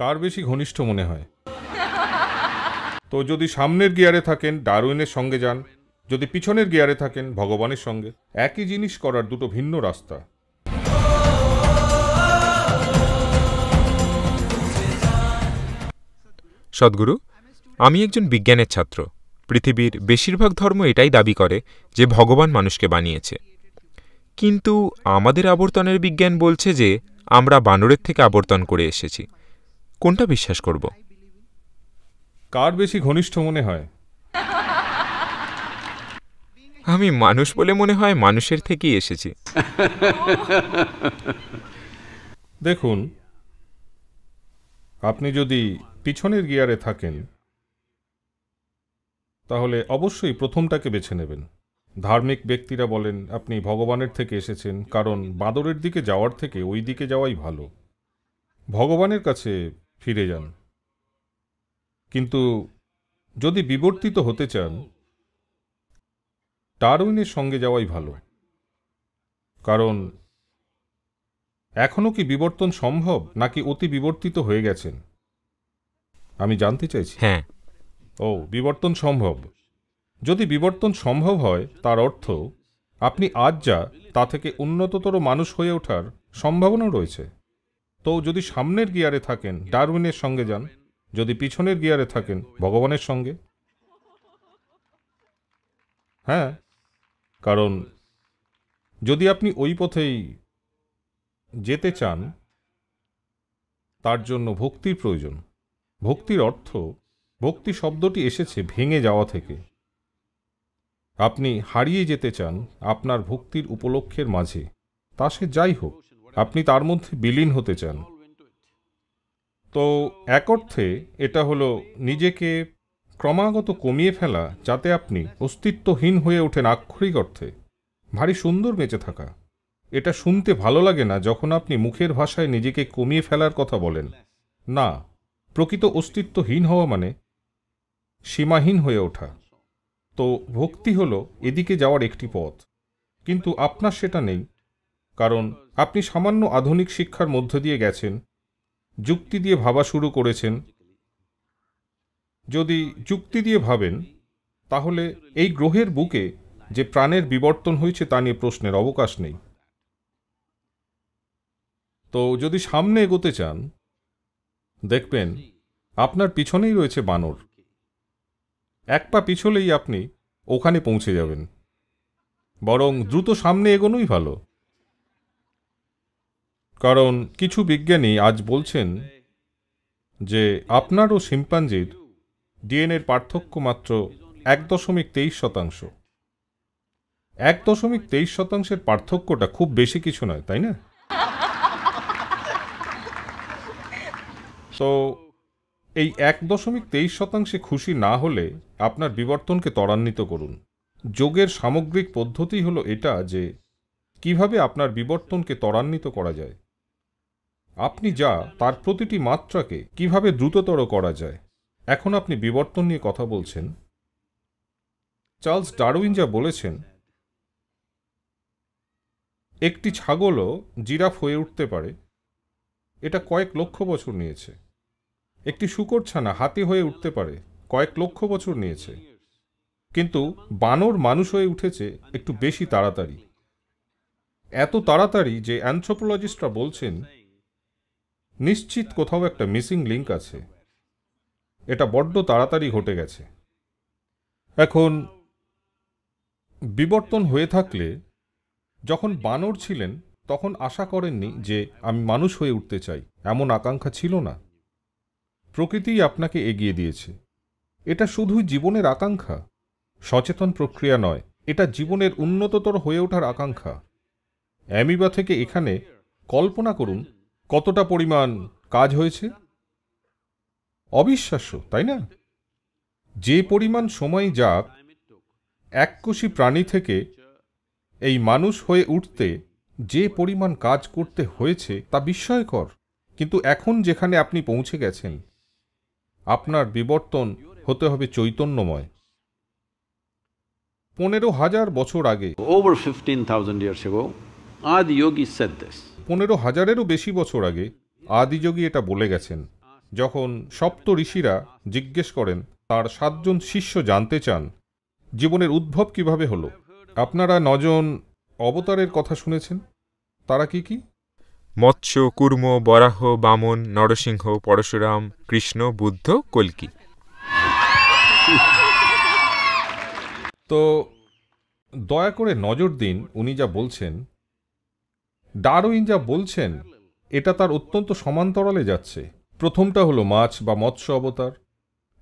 কার বেশি ঘনিষ্ঠ মনে হয় তো যদি সামনের গিয়ারে থাকেন ডারুইনের সঙ্গে যান যদি পিছনের গিয়ারে থাকেন ভগবানের সঙ্গে একই জিনিস করার দুটো ভিন্ন রাস্তা সদ্গুরু আমি একজন বিজ্ঞানের ছাত্র পৃথিবীর বেশিরভাগ ধর্ম এটাই দাবি করে যে ভগবান মানুষকে বানিয়েছে কিন্তু আমাদের আবর্তনের বিজ্ঞান বলছে যে আমরা বানরের থেকে আবর্তন করে এসেছি কোনটা বিশ্বাস করব কার বেশি ঘনিষ্ঠ মনে হয় আমি মানুষ বলে মনে হয় মানুষের থেকেই এসেছি দেখুন আপনি যদি পিছনের গিয়ারে থাকেন তাহলে অবশ্যই প্রথমটাকে বেছে নেবেন ধার্মিক ব্যক্তিরা বলেন আপনি ভগবানের থেকে এসেছেন কারণ বাঁদরের দিকে যাওয়ার থেকে ওই দিকে যাওয়াই ভালো ভগবানের কাছে ফিরে যান কিন্তু যদি বিবর্তিত হতে চান টারউইনের সঙ্গে যাওয়াই ভালো কারণ এখনও কি বিবর্তন সম্ভব নাকি অতি বিবর্তিত হয়ে গেছেন আমি জানতে চাইছি হ্যাঁ ও বিবর্তন সম্ভব যদি বিবর্তন সম্ভব হয় তার অর্থ আপনি আজ যা তা থেকে উন্নততর মানুষ হয়ে ওঠার সম্ভাবনা রয়েছে তো যদি সামনের গিয়ারে থাকেন ডারউইনের সঙ্গে যান যদি পিছনের গিয়ারে থাকেন ভগবানের সঙ্গে হ্যাঁ কারণ যদি আপনি ওই পথেই যেতে চান তার জন্য ভক্তির প্রয়োজন ভক্তির অর্থ ভক্তি শব্দটি এসেছে ভেঙে যাওয়া থেকে আপনি হারিয়ে যেতে চান আপনার ভক্তির উপলক্ষের মাঝে তা সে যাই হোক আপনি তার মধ্যে বিলীন হতে চান তো এক অর্থে এটা হলো নিজেকে ক্রমাগত কমিয়ে ফেলা যাতে আপনি অস্তিত্বহীন হয়ে ওঠেন আক্ষরিক অর্থে ভারী সুন্দর বেঁচে থাকা এটা শুনতে ভালো লাগে না যখন আপনি মুখের ভাষায় নিজেকে কমিয়ে ফেলার কথা বলেন না প্রকৃত অস্তিত্বহীন হওয়া মানে সীমাহীন হয়ে ওঠা তো ভক্তি হলো এদিকে যাওয়ার একটি পথ কিন্তু আপনার সেটা নেই কারণ আপনি সামান্য আধুনিক শিক্ষার মধ্য দিয়ে গেছেন যুক্তি দিয়ে ভাবা শুরু করেছেন যদি যুক্তি দিয়ে ভাবেন তাহলে এই গ্রহের বুকে যে প্রাণের বিবর্তন হয়েছে তা নিয়ে প্রশ্নের অবকাশ নেই তো যদি সামনে এগোতে চান দেখবেন আপনার পিছনেই রয়েছে বানর এক পা পিছলেই আপনি ওখানে পৌঁছে যাবেন বরং দ্রুত সামনে এগোনোই ভালো কারণ কিছু বিজ্ঞানী আজ বলছেন যে আপনার ও শিম্পাঞ্জির ডিএনএর পার্থক্য মাত্র এক দশমিক তেইশ শতাংশ এক দশমিক তেইশ শতাংশের পার্থক্যটা খুব বেশি কিছু নয় তাই না তো এই এক দশমিক তেইশ শতাংশে খুশি না হলে আপনার বিবর্তনকে ত্বরান্বিত করুন যোগের সামগ্রিক পদ্ধতি হলো এটা যে কিভাবে আপনার বিবর্তনকে ত্বরান্বিত করা যায় আপনি যা তার প্রতিটি মাত্রাকে কিভাবে দ্রুততর করা যায় এখন আপনি বিবর্তন নিয়ে কথা বলছেন চার্লস ডারউইন যা বলেছেন একটি ছাগলও জিরাফ হয়ে উঠতে পারে এটা কয়েক লক্ষ বছর নিয়েছে একটি শুকর ছানা হাতি হয়ে উঠতে পারে কয়েক লক্ষ বছর নিয়েছে কিন্তু বানর মানুষ হয়ে উঠেছে একটু বেশি তাড়াতাড়ি এত তাড়াতাড়ি যে অ্যান্থ্রোপোলজিস্টরা বলছেন নিশ্চিত কোথাও একটা মিসিং লিঙ্ক আছে এটা বড্ড তাড়াতাড়ি ঘটে গেছে এখন বিবর্তন হয়ে থাকলে যখন বানর ছিলেন তখন আশা করেননি যে আমি মানুষ হয়ে উঠতে চাই এমন আকাঙ্ক্ষা ছিল না প্রকৃতিই আপনাকে এগিয়ে দিয়েছে এটা শুধুই জীবনের আকাঙ্ক্ষা সচেতন প্রক্রিয়া নয় এটা জীবনের উন্নততর হয়ে ওঠার আকাঙ্ক্ষা অ্যামিবা থেকে এখানে কল্পনা করুন কতটা পরিমাণ কাজ হয়েছে অবিশ্বাস্য তাই না যে পরিমাণ সময় যাক এককোষী প্রাণী থেকে এই মানুষ হয়ে উঠতে যে পরিমাণ কাজ করতে হয়েছে তা বিস্ময়কর কিন্তু এখন যেখানে আপনি পৌঁছে গেছেন আপনার বিবর্তন হতে হবে চৈতন্যময় পনেরো হাজার বছর আগে over fifteen thousand years ago আদি সেট দিস পনেরো হাজারেরও বেশি বছর আগে আদিযোগী এটা বলে গেছেন যখন সপ্ত ঋষিরা জিজ্ঞেস করেন তার সাতজন শিষ্য জানতে চান জীবনের উদ্ভব কিভাবে হলো আপনারা নজন অবতারের কথা শুনেছেন তারা কি কি মৎস্য কুর্ম বরাহ বামন নরসিংহ পরশুরাম কৃষ্ণ বুদ্ধ কল্কি তো দয়া করে নজর দিন উনি যা বলছেন ডারউইন যা বলছেন এটা তার অত্যন্ত সমান্তরালে যাচ্ছে প্রথমটা হলো মাছ বা মৎস্য অবতার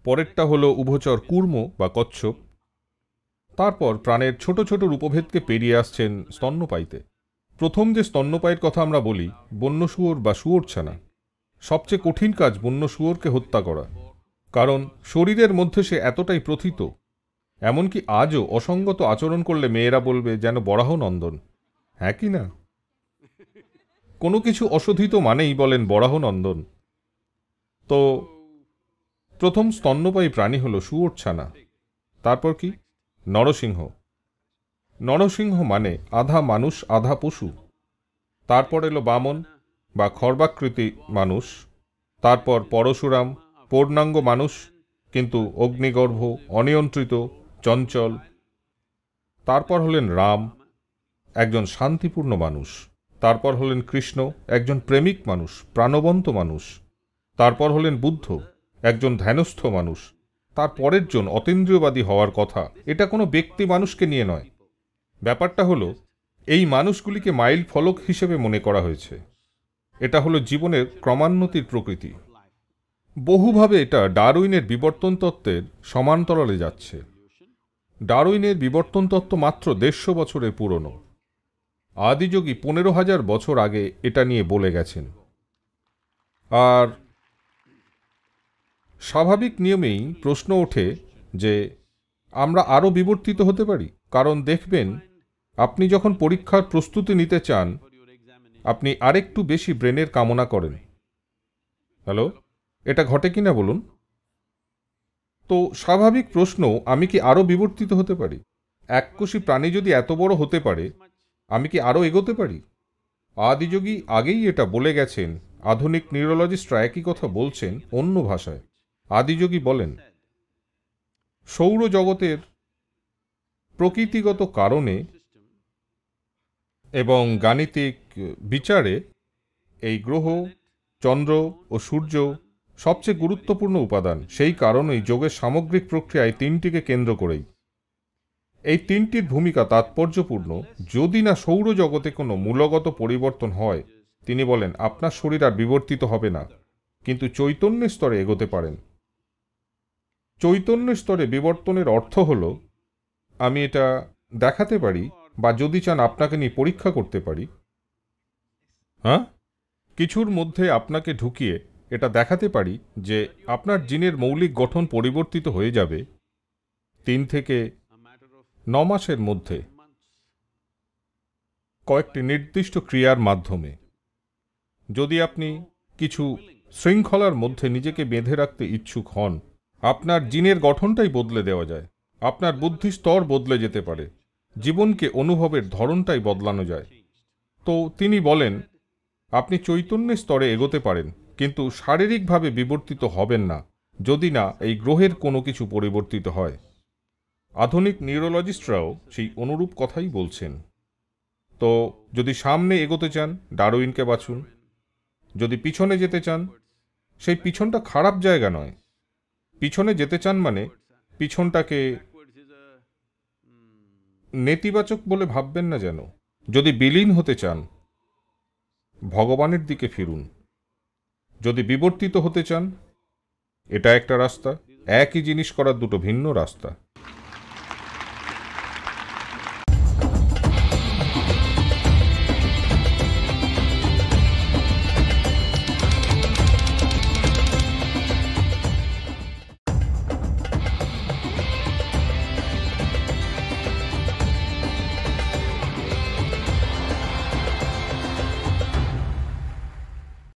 পরেরটা হলো উভচর কূর্ম বা কচ্ছপ তারপর প্রাণের ছোট ছোট রূপভেদকে পেরিয়ে আসছেন স্তন্যপায়ীতে প্রথম যে স্তন্যপায়ীর কথা আমরা বলি বন্য শুয়োর বা শুয়োর ছানা সবচেয়ে কঠিন কাজ বন্য শুয়োরকে হত্যা করা কারণ শরীরের মধ্যে সে এতটাই প্রথিত এমনকি আজও অসঙ্গত আচরণ করলে মেয়েরা বলবে যেন বরাহ নন্দন হ্যাঁ কি না কোনো কিছু অশোধিত মানেই বলেন বরাহ নন্দন তো প্রথম স্তন্যপায়ী প্রাণী হল শুয়োর ছানা তারপর কি নরসিংহ নরসিংহ মানে আধা মানুষ আধা পশু তারপর এলো বামন বা খর্বাকৃতি মানুষ তারপর পরশুরাম পূর্ণাঙ্গ মানুষ কিন্তু অগ্নিগর্ভ অনিয়ন্ত্রিত চঞ্চল তারপর হলেন রাম একজন শান্তিপূর্ণ মানুষ তারপর হলেন কৃষ্ণ একজন প্রেমিক মানুষ প্রাণবন্ত মানুষ তারপর হলেন বুদ্ধ একজন ধ্যানস্থ মানুষ তার পরের জন অতীন্দ্রিয়বাদী হওয়ার কথা এটা কোনো ব্যক্তি মানুষকে নিয়ে নয় ব্যাপারটা হলো এই মানুষগুলিকে মাইল ফলক হিসেবে মনে করা হয়েছে এটা হলো জীবনের ক্রমান্বতির প্রকৃতি বহুভাবে এটা ডারউইনের বিবর্তন তত্ত্বের সমান্তরালে যাচ্ছে ডারউইনের বিবর্তন তত্ত্ব মাত্র দেড়শো বছরের পুরনো আদিযোগী পনেরো হাজার বছর আগে এটা নিয়ে বলে গেছেন আর স্বাভাবিক নিয়মেই প্রশ্ন ওঠে যে আমরা আরও বিবর্তিত হতে পারি কারণ দেখবেন আপনি যখন পরীক্ষার প্রস্তুতি নিতে চান আপনি আরেকটু বেশি ব্রেনের কামনা করেন হ্যালো এটা ঘটে কি না বলুন তো স্বাভাবিক প্রশ্ন আমি কি আরও বিবর্তিত হতে পারি এককোষী প্রাণী যদি এত বড় হতে পারে আমি কি আরও এগোতে পারি আদিযোগী আগেই এটা বলে গেছেন আধুনিক নিউরোলজিস্টরা একই কথা বলছেন অন্য ভাষায় আদিযোগী বলেন সৌর জগতের প্রকৃতিগত কারণে এবং গাণিতিক বিচারে এই গ্রহ চন্দ্র ও সূর্য সবচেয়ে গুরুত্বপূর্ণ উপাদান সেই কারণেই যোগের সামগ্রিক প্রক্রিয়ায় তিনটিকে কেন্দ্র করেই এই তিনটির ভূমিকা তাৎপর্যপূর্ণ যদি না সৌরজগতে কোনো মূলগত পরিবর্তন হয় তিনি বলেন আপনার শরীর আর বিবর্তিত হবে না কিন্তু চৈতন্য স্তরে এগোতে পারেন চৈতন্য স্তরে বিবর্তনের অর্থ হল আমি এটা দেখাতে পারি বা যদি চান আপনাকে নিয়ে পরীক্ষা করতে পারি হ্যাঁ কিছুর মধ্যে আপনাকে ঢুকিয়ে এটা দেখাতে পারি যে আপনার জিনের মৌলিক গঠন পরিবর্তিত হয়ে যাবে তিন থেকে ন মাসের মধ্যে কয়েকটি নির্দিষ্ট ক্রিয়ার মাধ্যমে যদি আপনি কিছু শৃঙ্খলার মধ্যে নিজেকে বেঁধে রাখতে ইচ্ছুক হন আপনার জিনের গঠনটাই বদলে দেওয়া যায় আপনার বুদ্ধি স্তর বদলে যেতে পারে জীবনকে অনুভবের ধরনটাই বদলানো যায় তো তিনি বলেন আপনি চৈতন্য স্তরে এগোতে পারেন কিন্তু শারীরিকভাবে বিবর্তিত হবেন না যদি না এই গ্রহের কোনো কিছু পরিবর্তিত হয় আধুনিক নিউরোলজিস্টরাও সেই অনুরূপ কথাই বলছেন তো যদি সামনে এগোতে চান ডারউইনকে বাছুন যদি পিছনে যেতে চান সেই পিছনটা খারাপ জায়গা নয় পিছনে যেতে চান মানে পিছনটাকে নেতিবাচক বলে ভাববেন না যেন যদি বিলীন হতে চান ভগবানের দিকে ফিরুন যদি বিবর্তিত হতে চান এটা একটা রাস্তা একই জিনিস করার দুটো ভিন্ন রাস্তা